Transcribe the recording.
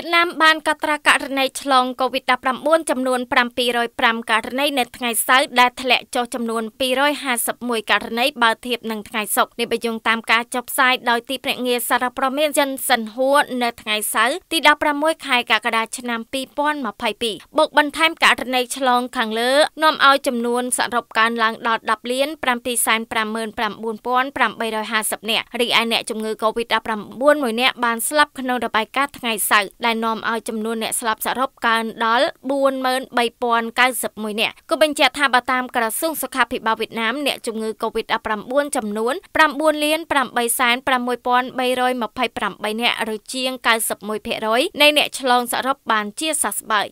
ៀតណាមបានកត់ត្រាករណីឆ្លង COVID-19 ចំនួន705ករណីនៅថ្ងៃសៅរ៍ដែលធ្លាក់ចុះចំនួន251ករណីបើធៀបនឹងថ្ងៃសុក្រនេះបញ្យងតាមការចុះផ្សាយដោយទីភ្នាក់ងារសារព័ត៌មានចិនសិនហួរនៅថ្ងៃសៅរ៍ទី16ខែកក្កដាឆ្នាំ2022បូកបន្ថែមករណីឆ្លងខាងលើនាំឲ្យចំនួនសរុបកើនឡើងដល់10លាន759,850នាក់រីឯអ្នកជំងឺ COVID-19 មួយនាក់បានស្លាប់ក្នុងរបាយការណ៍ថ្ងៃសៅរ៍ដែលនាំឲ្យចំនួនអ្នកស្លាប់សរុបកើនដល់43,091នាក់ក៏បញ្ជាក់ថាបើតាមក្រសួងសុខាភិបាលវៀតណាម អ្នកជំងឺ COVID-19 ចំនួន9,856,328នាក់ឬជាង91%នៃអ្នកឆ្លងសរុបបាន ជាសះស្បើយ